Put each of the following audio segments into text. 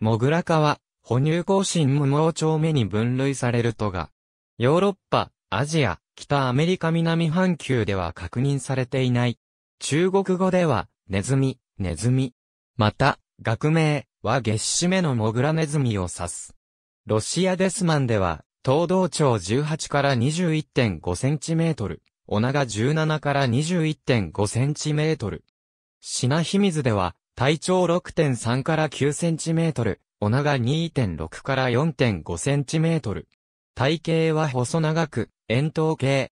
モグラ科は、哺乳更新無毛鳥目に分類されるとが、ヨーロッパ、アジア、北アメリカ南半球では確認されていない。中国語では、ネズミ、ネズミ。また、学名は月締めのモグラネズミを指す。ロシアデスマンでは、東道長18から21.5センチメートル、オナが17から21.5センチメートル。品秘水では、体長6.3から9センチメートル、お長2.6から4.5センチメートル。体型は細長く、円筒形。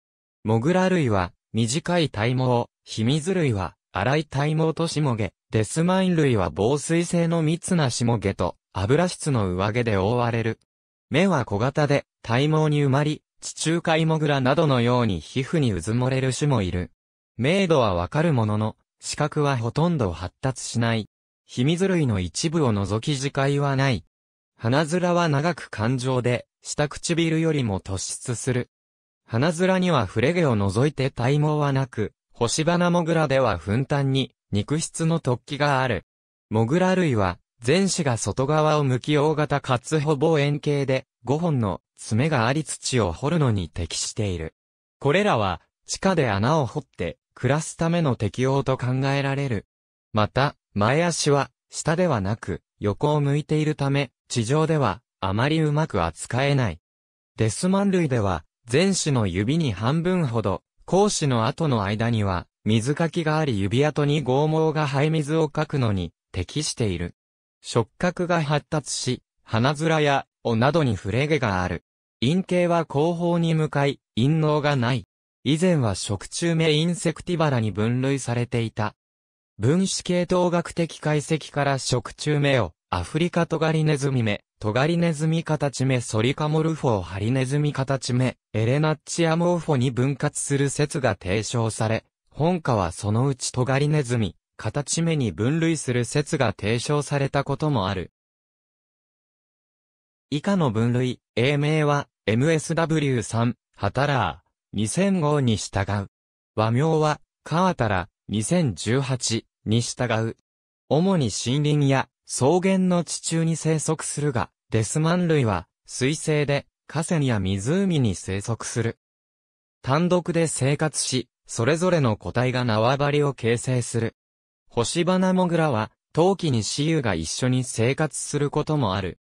モグラ類は、短い体毛、ヒミズ類は、粗い体毛としもげ、デスマイン類は防水性の密なしもげと、油質の上毛で覆われる。目は小型で、体毛に埋まり、地中海モグラなどのように皮膚に渦漏れる種もいる。明度はわかるものの、視覚はほとんど発達しない。秘密類の一部を除き自戒はない。鼻面は長く感情で、下唇よりも突出する。鼻面にはフレ毛を除いて体毛はなく、星花モグラでは粉炭に肉質の突起がある。モグラ類は、前肢が外側を向き大型かつほぼ円形で、5本の爪があり土を掘るのに適している。これらは、地下で穴を掘って、暮らすための適応と考えられる。また、前足は、下ではなく、横を向いているため、地上では、あまりうまく扱えない。デスマン類では、前肢の指に半分ほど、後肢の後の間には、水かきがあり指跡に剛毛が肺水をかくのに、適している。触覚が発達し、鼻面や、尾などに触れ毛がある。陰茎は後方に向かい、陰嚢がない。以前は食中目インセクティバラに分類されていた。分子系統学的解析から食中目をアフリカトガリネズミ目、トガリネズミ形目ソリカモルフォーハリネズミ形目、エレナッチアモーフォに分割する説が提唱され、本科はそのうちトガリネズミ、形目に分類する説が提唱されたこともある。以下の分類、英名は MSW3、ハタラー。2000号に従う。和名は、川たら、2018に従う。主に森林や草原の地中に生息するが、デスマン類は水生で河川や湖に生息する。単独で生活し、それぞれの個体が縄張りを形成する。星花モグラは、陶器に雌雄が一緒に生活することもある。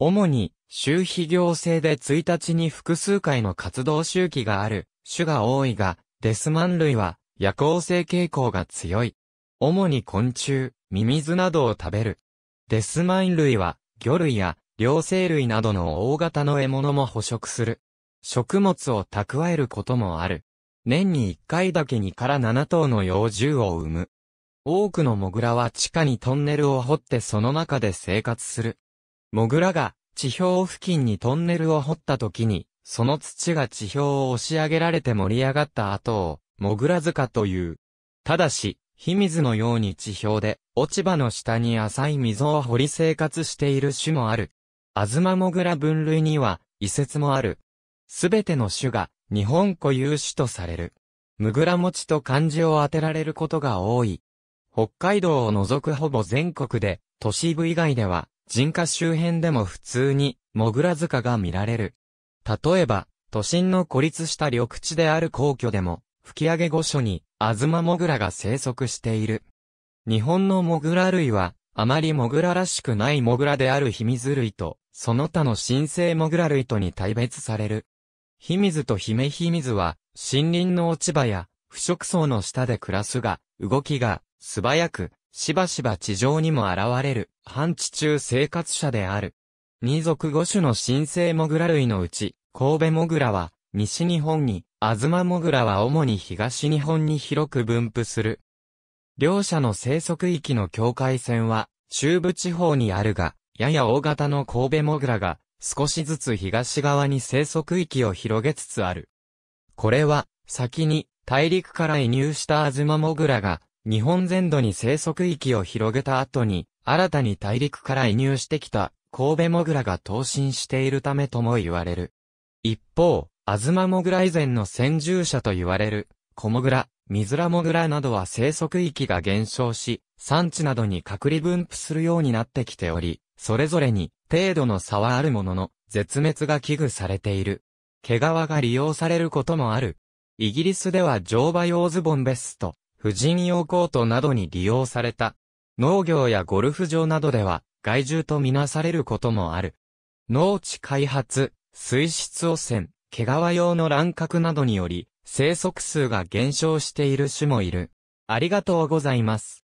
主に、周期行政で1日に複数回の活動周期がある、種が多いが、デスマン類は夜行性傾向が強い。主に昆虫、ミミズなどを食べる。デスマン類は魚類や両生類などの大型の獲物も捕食する。食物を蓄えることもある。年に1回だけ2から7頭の幼獣を産む。多くのモグラは地下にトンネルを掘ってその中で生活する。モグラが地表付近にトンネルを掘った時にその土が地表を押し上げられて盛り上がった後を、もぐら塚という。ただし、火水のように地表で、落ち葉の下に浅い溝を掘り生活している種もある。アズマモグラ分類には、遺説もある。すべての種が、日本固有種とされる。ぐグラ餅と漢字を当てられることが多い。北海道を除くほぼ全国で、都市部以外では、人家周辺でも普通に、モグラ塚が見られる。例えば、都心の孤立した緑地である皇居でも、吹上御所に、アズマモグラが生息している。日本のモグラ類は、あまりモグラらしくないモグラであるヒミズ類と、その他の新生モグラ類とに大別される。ヒミズとヒメヒミズは、森林の落ち葉や、腐食層の下で暮らすが、動きが、素早く、しばしば地上にも現れる、半地中生活者である。民族五種の新生モグラ類のうち、神戸モグラは、西日本に、アズマモグラは主に東日本に広く分布する。両者の生息域の境界線は、中部地方にあるが、やや大型の神戸モグラが、少しずつ東側に生息域を広げつつある。これは、先に、大陸から移入したアズマモグラが、日本全土に生息域を広げた後に、新たに大陸から移入してきた神戸モグラが投身しているためとも言われる。一方、東モグラ以前の先住者と言われる、コモグラ、ミズラモグラなどは生息域が減少し、産地などに隔離分布するようになってきており、それぞれに程度の差はあるものの、絶滅が危惧されている。毛皮が利用されることもある。イギリスでは乗馬用ズボンベスト、婦人用コートなどに利用された。農業やゴルフ場などでは、害獣とみなされることもある。農地開発、水質汚染、毛皮用の乱獲などにより、生息数が減少している種もいる。ありがとうございます。